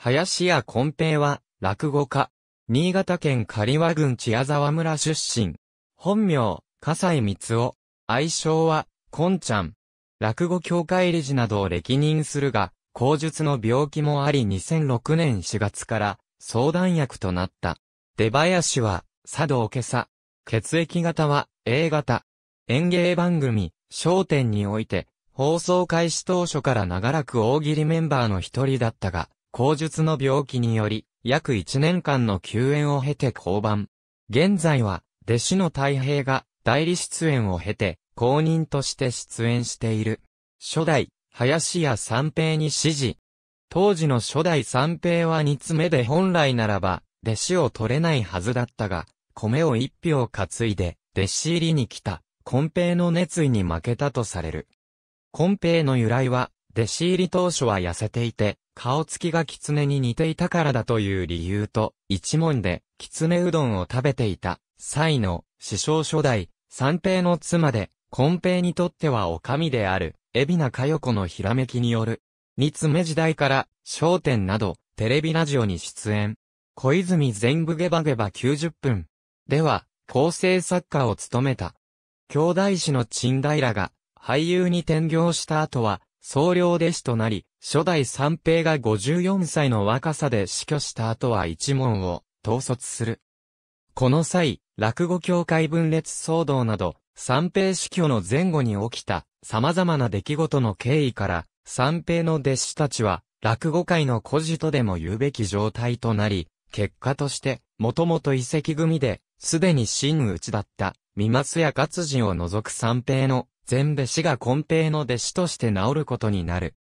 林家根平は、落語家。新潟県刈和郡千谷沢村出身。本名、笠井光夫。愛称は、こんちゃん。落語協会理事などを歴任するが、口述の病気もあり2006年4月から相談役となった。出囃子は、佐藤今朝。血液型は、A 型。演芸番組、焦点において、放送開始当初から長らく大喜利メンバーの一人だったが、口述の病気により、約1年間の休園を経て降板。現在は、弟子の太平が代理出演を経て、公認として出演している。初代、林家三平に指示。当時の初代三平は煮詰めで本来ならば、弟子を取れないはずだったが、米を一票担いで、弟子入りに来た、ペ平の熱意に負けたとされる。ペ平の由来は、弟子入り当初は痩せていて、顔つきが狐に似ていたからだという理由と、一問で狐うどんを食べていた、際の、師匠初代、三平の妻で、金平にとってはお上である、海老名佳代子のひらめきによる、三つ目時代から、商店など、テレビラジオに出演。小泉全部ゲバゲバ90分。では、構成作家を務めた。兄弟子の陳平が、俳優に転業した後は、総領弟子となり、初代三平が54歳の若さで死去した後は一門を統率する。この際、落語協会分裂騒動など、三平死去の前後に起きた様々な出来事の経緯から、三平の弟子たちは、落語界の孤児とでも言うべき状態となり、結果として、もともと遺跡組で、すでに真打ちだった、三松屋勝人を除く三平の全部死が根平の弟子として治ることになる。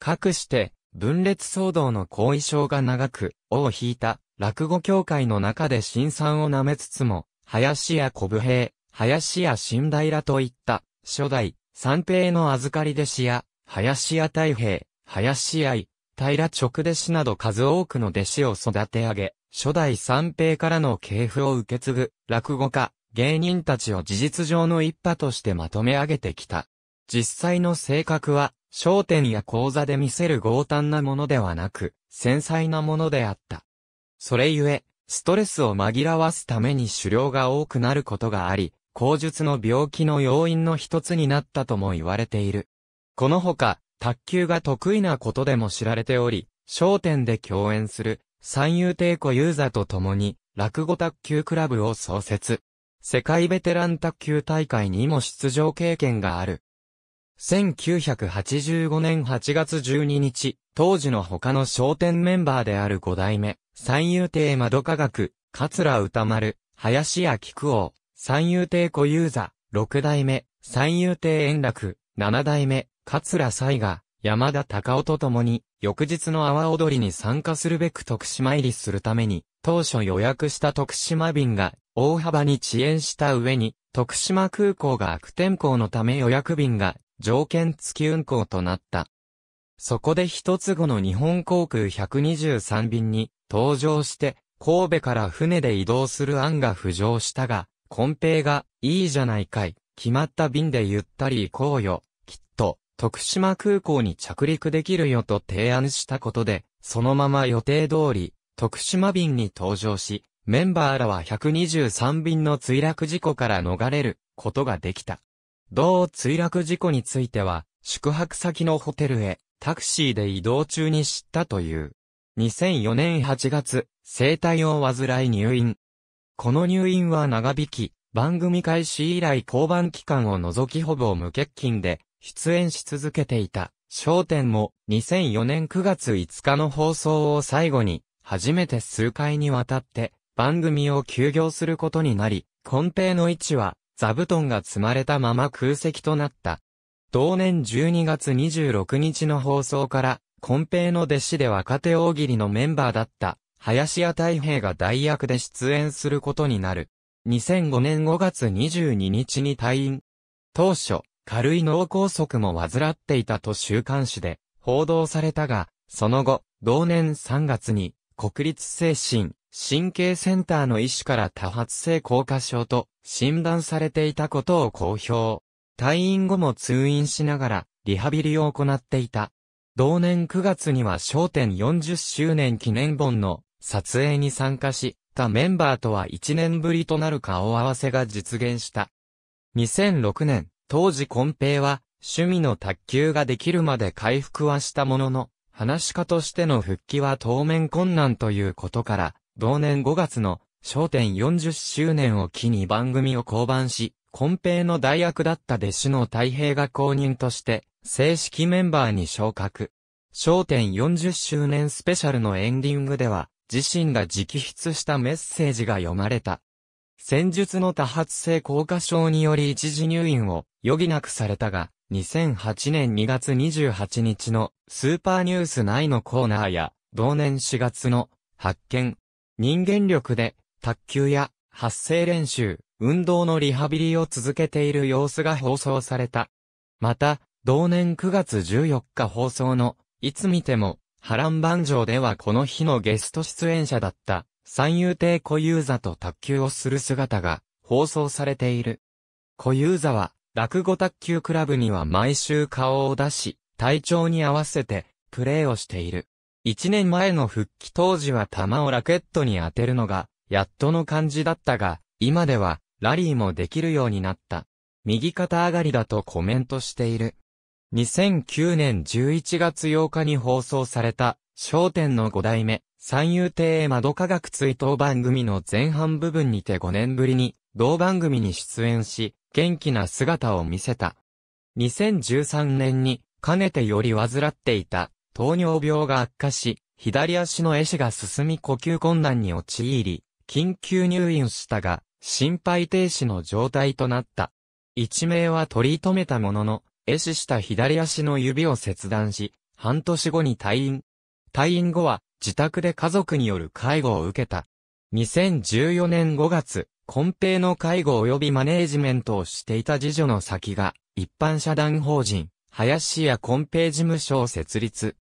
かくして、分裂騒動の後遺症が長く、尾を引いた、落語協会の中で新参を舐めつつも、林や小部平、林や新平といった、初代、三平の預かり弟子や、林や太平、林や平直弟子など数多くの弟子を育て上げ、初代三平からの系譜を受け継ぐ、落語家、芸人たちを事実上の一派としてまとめ上げてきた。実際の性格は、焦点や講座で見せる豪胆なものではなく、繊細なものであった。それゆえ、ストレスを紛らわすために狩猟が多くなることがあり、口述の病気の要因の一つになったとも言われている。このほか、卓球が得意なことでも知られており、焦点で共演する、三遊亭ーザーと共に、落語卓球クラブを創設。世界ベテラン卓球大会にも出場経験がある。1985年8月12日、当時の他の商店メンバーである5代目、三遊亭窓科学、桂歌丸、林家菊王、三遊亭小遊座、六代目、三遊亭円楽、七代目、桂西賀、山田隆夫と共に、翌日の阿波踊りに参加するべく徳島入りするために、当初予約した徳島便が大幅に遅延した上に、徳島空港が悪天候のため予約便が条件付き運航となった。そこで一つ後の日本航空123便に登場して、神戸から船で移動する案が浮上したが、コンペイが、いいじゃないかい、決まった便でゆったり行こうよ、きっと、徳島空港に着陸できるよと提案したことで、そのまま予定通り、徳島便に登場し、メンバーらは123便の墜落事故から逃れることができた。同墜落事故については、宿泊先のホテルへタクシーで移動中に知ったという。2004年8月、生体を患い入院。この入院は長引き、番組開始以来交番期間を除きほぼ無欠勤で出演し続けていた。焦点も2004年9月5日の放送を最後に初めて数回にわたって番組を休業することになり、コペイの位置は座布団が積まれたまま空席となった。同年12月26日の放送から、コペイの弟子で若手大喜利のメンバーだった、林家太平が代役で出演することになる。2005年5月22日に退院。当初、軽い脳梗塞も患っていたと週刊誌で報道されたが、その後、同年3月に国立精神、神経センターの医師から多発性硬化症と診断されていたことを公表。退院後も通院しながらリハビリを行っていた。同年9月には焦点40周年記念本の撮影に参加し、たメンバーとは1年ぶりとなる顔合わせが実現した。2006年、当時コンペイは趣味の卓球ができるまで回復はしたものの、話し家としての復帰は当面困難ということから、同年5月の焦点40周年を機に番組を降板し、根平の代役だった弟子の太平が公認として、正式メンバーに昇格。焦点40周年スペシャルのエンディングでは、自身が直筆したメッセージが読まれた。戦術の多発性硬化症により一時入院を余儀なくされたが、2008年2月28日のスーパーニュース内のコーナーや、同年4月の発見、人間力で卓球や発声練習、運動のリハビリを続けている様子が放送された。また、同年9月14日放送の、いつ見ても、波乱万丈ではこの日のゲスト出演者だった、三遊亭小遊座と卓球をする姿が放送されている。小遊座は、落語卓球クラブには毎週顔を出し、体調に合わせて、プレーをしている。一年前の復帰当時は球をラケットに当てるのが、やっとの感じだったが、今では、ラリーもできるようになった。右肩上がりだとコメントしている。2009年11月8日に放送された、焦点の5代目、三遊亭窓科学追悼番組の前半部分にて5年ぶりに、同番組に出演し、元気な姿を見せた。2013年に、かねてより患っていた、糖尿病が悪化し、左足の壊死が進み呼吸困難に陥り、緊急入院したが、心肺停止の状態となった。一命は取り留めたものの、壊死した左足の指を切断し、半年後に退院。退院後は、自宅で家族による介護を受けた。2014年5月、根イの介護及びマネージメントをしていた次女の先が、一般社団法人、林家根平事務所を設立。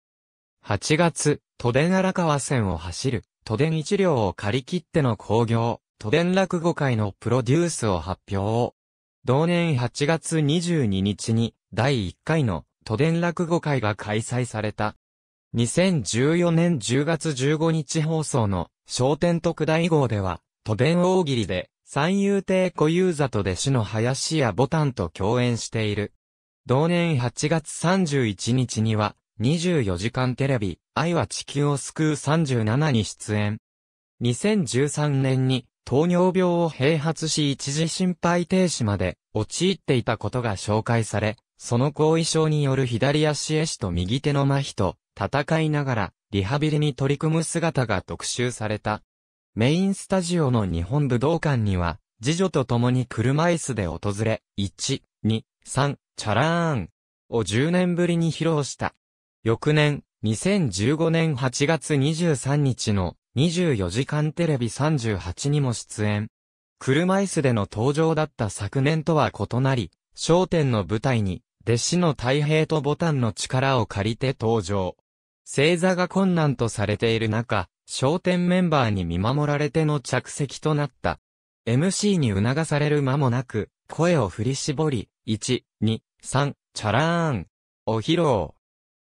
8月、都電荒川線を走る、都電一両を借り切っての興行、都電落語会のプロデュースを発表。同年8月22日に、第1回の都電落語会が開催された。2014年10月15日放送の、商店特大号では、都電大喜利で、三遊亭小遊三と弟子の林家ボタンと共演している。同年8月31日には、24時間テレビ、愛は地球を救う37に出演。2013年に、糖尿病を併発し一時心肺停止まで陥っていたことが紹介され、その後遺症による左足へしと右手の麻痺と戦いながらリハビリに取り組む姿が特集された。メインスタジオの日本武道館には、次女と共に車椅子で訪れ、1、2、3、チャラーンを10年ぶりに披露した。翌年、2015年8月23日の24時間テレビ38にも出演。車椅子での登場だった昨年とは異なり、焦点の舞台に、弟子の太平とボタンの力を借りて登場。正座が困難とされている中、商店メンバーに見守られての着席となった。MC に促される間もなく、声を振り絞り、1、2、3、チャラーン、お披露。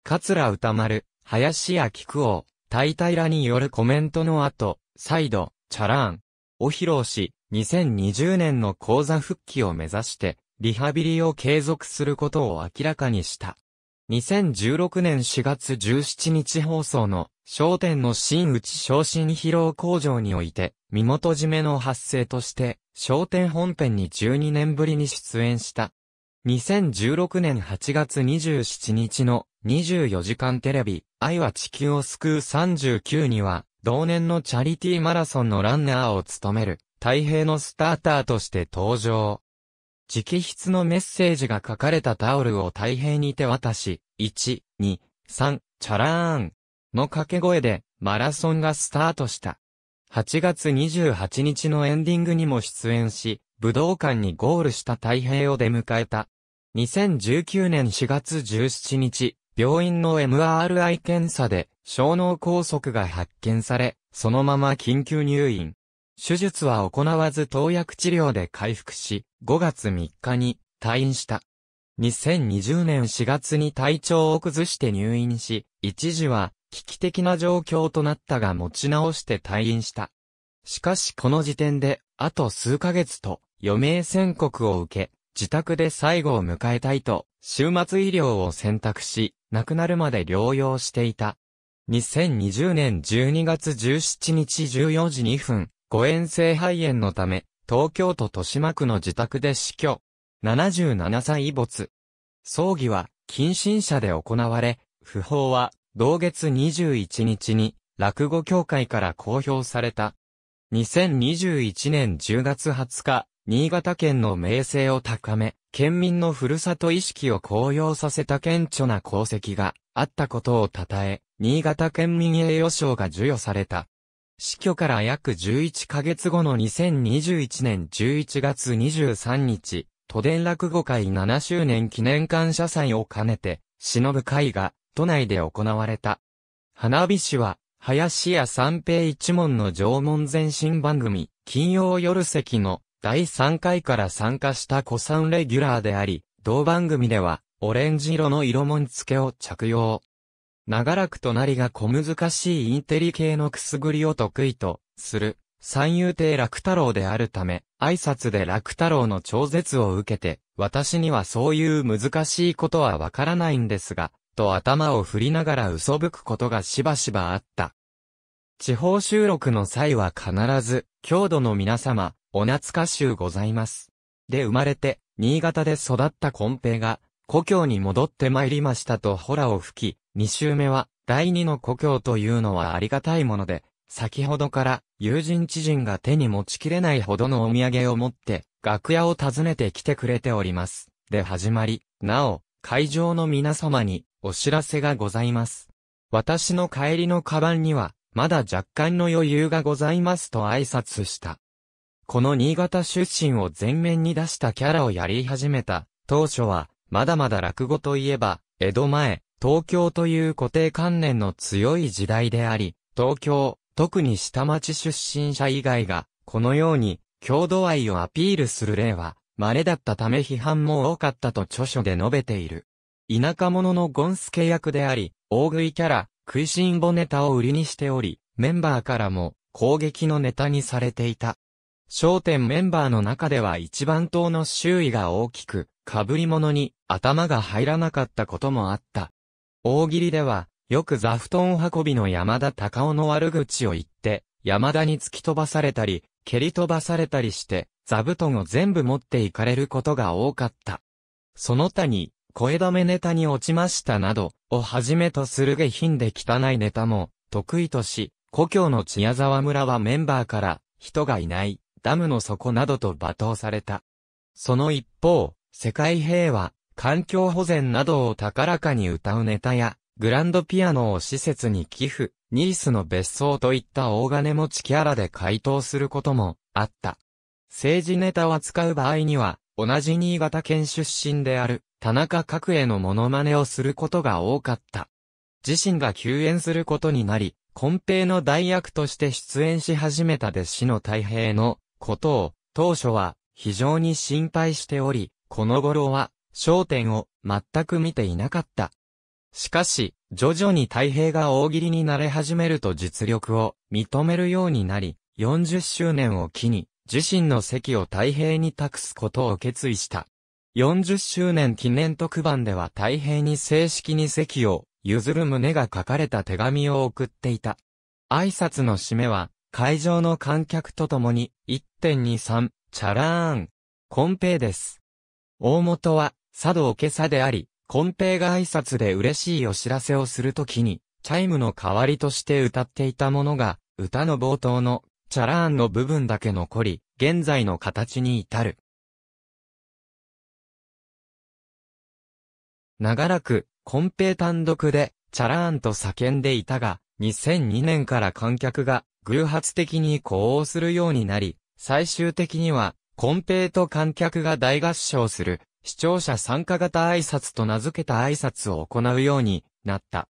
桂歌丸、林家菊王、大体らによるコメントの後、再度、チャラーン、お披露し、2020年の講座復帰を目指して、リハビリを継続することを明らかにした。2016年4月17日放送の商店の新内昇進疲労工場において、身元締めの発生として、商店本編に12年ぶりに出演した。2016年8月27日の24時間テレビ、愛は地球を救う39には、同年のチャリティーマラソンのランナーを務める、太平のスターターとして登場。直筆のメッセージが書かれたタオルを太平に手渡し、1、2、3、チャラーン、の掛け声で、マラソンがスタートした。8月28日のエンディングにも出演し、武道館にゴールした太平を出迎えた。2019年4月17日、病院の MRI 検査で、小脳梗塞が発見され、そのまま緊急入院。手術は行わず投薬治療で回復し、5月3日に退院した。2020年4月に体調を崩して入院し、一時は危機的な状況となったが持ち直して退院した。しかしこの時点で、あと数ヶ月と余命宣告を受け、自宅で最後を迎えたいと、週末医療を選択し、亡くなるまで療養していた。2020年12月17日14時2分、誤嚥性肺炎のため、東京都豊島区の自宅で死去。77歳没。葬儀は、近親者で行われ、不法は同月21日に落語協会から公表された。2021年10月20日、新潟県の名声を高め、県民のふるさと意識を高揚させた顕著な功績があったことを称え、新潟県民栄誉賞が授与された。死去から約11ヶ月後の2021年11月23日、都電落語会7周年記念感謝祭を兼ねて、忍ぶ会が都内で行われた。花火師は、林家三平一門の縄文前進番組、金曜夜席の第3回から参加した古参レギュラーであり、同番組では、オレンジ色の色もん付けを着用。長らく隣が小難しいインテリ系のくすぐりを得意と、する、三遊亭楽太郎であるため、挨拶で楽太郎の超絶を受けて、私にはそういう難しいことはわからないんですが、と頭を振りながら嘘吹くことがしばしばあった。地方収録の際は必ず、郷土の皆様、お懐かしゅうございます。で生まれて、新潟で育ったコンペが、故郷に戻って参りましたとホラを吹き、二週目は、第二の故郷というのはありがたいもので、先ほどから友人知人が手に持ちきれないほどのお土産を持って、楽屋を訪ねてきてくれております。で始まり、なお、会場の皆様に、お知らせがございます。私の帰りのカバンには、まだ若干の余裕がございますと挨拶した。この新潟出身を前面に出したキャラをやり始めた、当初は、まだまだ落語といえば、江戸前、東京という固定観念の強い時代であり、東京、特に下町出身者以外が、このように、郷土愛をアピールする例は、稀だったため批判も多かったと著書で述べている。田舎者のゴンスケ役であり、大食いキャラ、食いしんぼネタを売りにしており、メンバーからも攻撃のネタにされていた。商店メンバーの中では一番頭の周囲が大きく、被り物に頭が入らなかったこともあった。大喜利では、よく座布団運びの山田隆夫の悪口を言って、山田に突き飛ばされたり、蹴り飛ばされたりして、座布団を全部持っていかれることが多かった。その他に、声止めネタに落ちましたなど、をはじめとする下品で汚いネタも、得意とし、故郷の千谷沢村はメンバーから、人がいない、ダムの底などと罵倒された。その一方、世界平和、環境保全などを高らかに歌うネタや、グランドピアノを施設に寄付、ニースの別荘といった大金持ちキャラで回答することもあった。政治ネタを扱う場合には、同じ新潟県出身である田中角栄のモノマネをすることが多かった。自身が休演することになり、根平の代役として出演し始めた弟子の太平のことを当初は非常に心配しており、この頃は焦点を全く見ていなかった。しかし、徐々に太平が大喜利になれ始めると実力を認めるようになり、40周年を機に自身の席を太平に託すことを決意した。40周年記念特番では太平に正式に席を譲る旨が書かれた手紙を送っていた。挨拶の締めは、会場の観客と共に、1.23、チャラーン、コンペイです。大元は、佐藤けさであり、コンペイが挨拶で嬉しいお知らせをするときに、チャイムの代わりとして歌っていたものが、歌の冒頭のチャラーンの部分だけ残り、現在の形に至る。長らく、コンペ単独で、チャラーンと叫んでいたが、2002年から観客が、偶発的に呼応するようになり、最終的には、コンペと観客が大合唱する、視聴者参加型挨拶と名付けた挨拶を行うようになった。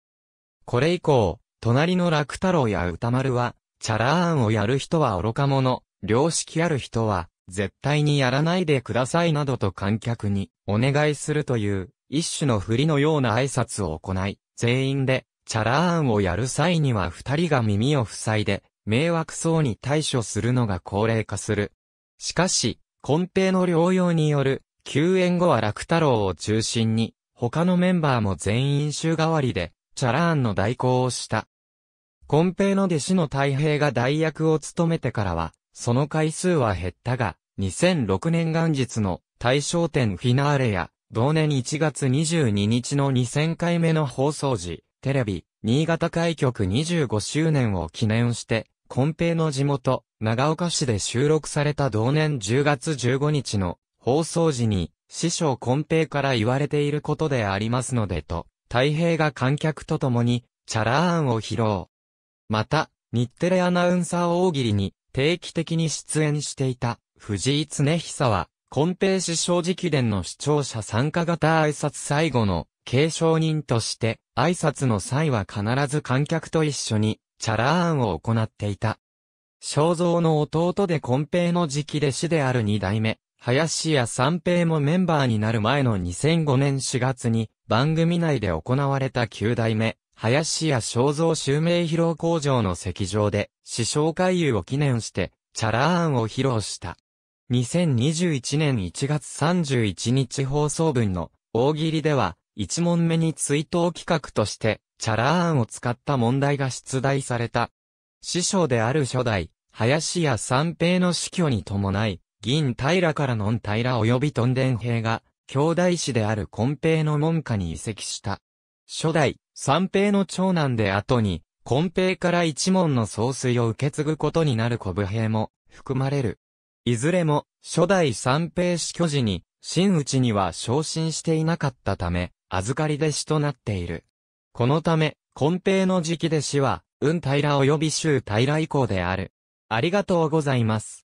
これ以降、隣の楽太郎や歌丸は、チャラーンをやる人は愚か者、良識ある人は、絶対にやらないでくださいなどと観客にお願いするという一種の振りのような挨拶を行い、全員でチャラーンをやる際には二人が耳を塞いで迷惑そうに対処するのが高齢化する。しかし、根底の療養による救援後は楽太郎を中心に他のメンバーも全員週替わりでチャラーンの代行をした。コペイの弟子の太平が代役を務めてからは、その回数は減ったが、2006年元日の大賞展フィナーレや、同年1月22日の2000回目の放送時、テレビ、新潟開局25周年を記念して、コペイの地元、長岡市で収録された同年10月15日の放送時に、師匠コペイから言われていることでありますのでと、太平が観客と共に、チャラーンを披露。また、日テレアナウンサー大喜利に定期的に出演していた藤井恒久は、金平師正直伝の視聴者参加型挨拶最後の継承人として、挨拶の際は必ず観客と一緒にチャラーンを行っていた。肖像の弟で金平の直弟子である二代目、林家三平もメンバーになる前の2005年4月に番組内で行われた九代目、林家正蔵襲名披露工場の席上で、師匠回遊を記念して、チャラーンを披露した。2021年1月31日放送分の大喜利では、1問目に追悼企画として、チャラーンを使った問題が出題された。師匠である初代、林家三平の死去に伴い、銀平からのん平及びとんでん兵が、兄弟子である金平の門下に移籍した。初代、三平の長男で後に、金平から一門の総帥を受け継ぐことになる小武兵も含まれる。いずれも、初代三平死去時に、真打ちには昇進していなかったため、預かり弟子となっている。このため、金平の直弟子は、雲平及び周平以降である。ありがとうございます。